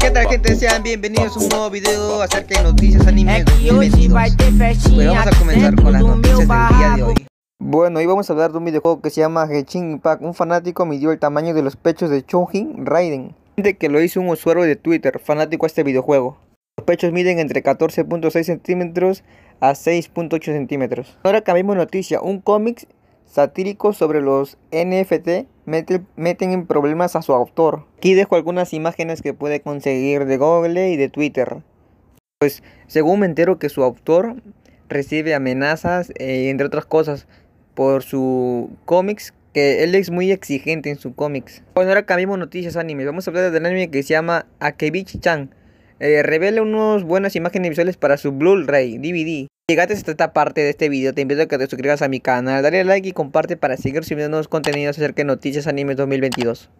¿Qué tal gente? Sean bienvenidos a un nuevo video acerca de noticias anime vamos a comenzar con las noticias del día de hoy bueno, hoy vamos a hablar de un videojuego que se llama Genshin Impact. Un fanático midió el tamaño de los pechos de Chojin Raiden. De que lo hizo un usuario de Twitter, fanático a este videojuego. Los pechos miden entre 14.6 centímetros a 6.8 centímetros. Ahora cambiamos noticia. Un cómic satírico sobre los NFT meten en problemas a su autor. Aquí dejo algunas imágenes que puede conseguir de Google y de Twitter. Pues según me entero que su autor recibe amenazas, eh, entre otras cosas, por su cómics, que él es muy exigente en su cómics. Bueno, ahora cambiamos noticias anime. Vamos a hablar del anime que se llama Akebichi-chan eh, revela unas buenas imágenes visuales para su Blu-ray DVD. Llegaste hasta esta parte de este video, te invito a que te suscribas a mi canal, dale like y comparte para seguir subiendo nuevos contenidos acerca de noticias animes 2022.